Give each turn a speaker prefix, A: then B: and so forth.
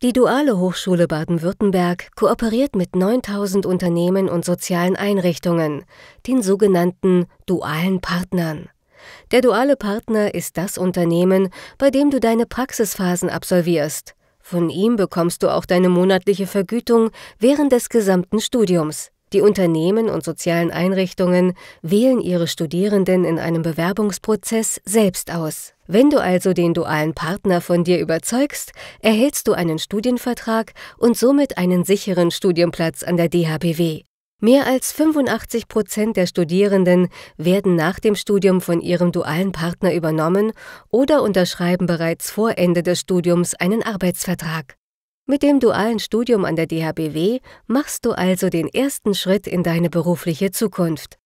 A: Die Duale Hochschule Baden-Württemberg kooperiert mit 9000 Unternehmen und sozialen Einrichtungen, den sogenannten dualen Partnern. Der duale Partner ist das Unternehmen, bei dem du deine Praxisphasen absolvierst. Von ihm bekommst du auch deine monatliche Vergütung während des gesamten Studiums. Die Unternehmen und sozialen Einrichtungen wählen ihre Studierenden in einem Bewerbungsprozess selbst aus. Wenn du also den dualen Partner von dir überzeugst, erhältst du einen Studienvertrag und somit einen sicheren Studienplatz an der DHBW. Mehr als 85 Prozent der Studierenden werden nach dem Studium von ihrem dualen Partner übernommen oder unterschreiben bereits vor Ende des Studiums einen Arbeitsvertrag. Mit dem dualen Studium an der DHBW machst du also den ersten Schritt in deine berufliche Zukunft.